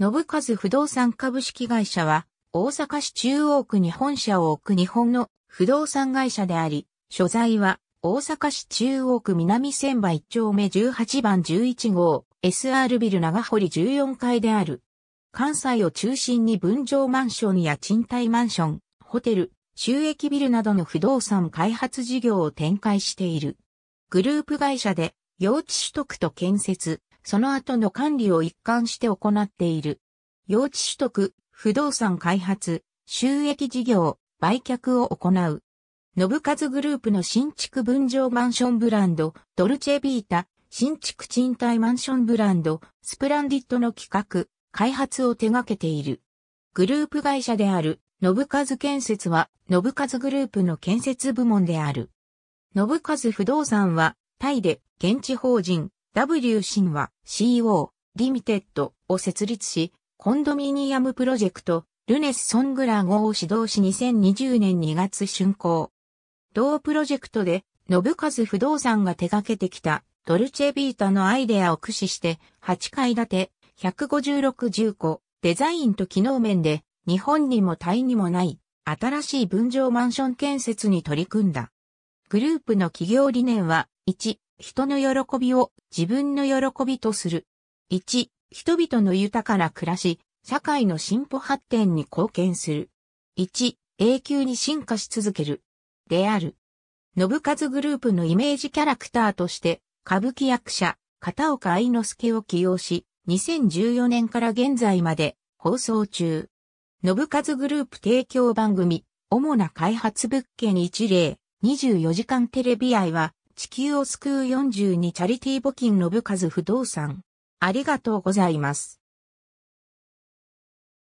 信和不動産株式会社は、大阪市中央区に本社を置く日本の不動産会社であり、所在は大阪市中央区南千葉1丁目18番11号 SR ビル長堀14階である。関西を中心に分譲マンションや賃貸マンション、ホテル、収益ビルなどの不動産開発事業を展開している。グループ会社で、用地取得と建設、その後の管理を一貫して行っている。用地取得、不動産開発、収益事業、売却を行う。信和グループの新築分譲マンションブランド、ドルチェビータ、新築賃貸マンションブランド、スプランディットの企画、開発を手掛けている。グループ会社である、信和建設は、信和グループの建設部門である。信和不動産は、タイで、現地法人、W 新は CO、リミテッドを設立し、コンドミニアムプロジェクト、ルネスソングラ号を指導し2020年2月竣工。同プロジェクトで、信和不動産が手掛けてきたドルチェビータのアイデアを駆使して、8階建て、156重個デザインと機能面で、日本にもタイにもない、新しい分譲マンション建設に取り組んだ。グループの企業理念は、1、人の喜びを自分の喜びとする。1、人々の豊かな暮らし、社会の進歩発展に貢献する。1、永久に進化し続ける。である。信和グループのイメージキャラクターとして、歌舞伎役者、片岡愛之助を起用し、2014年から現在まで放送中。信和グループ提供番組、主な開発物件一例、24時間テレビ愛は、地球を救う42チャリティ募金の部数不動産。ありがとうございます。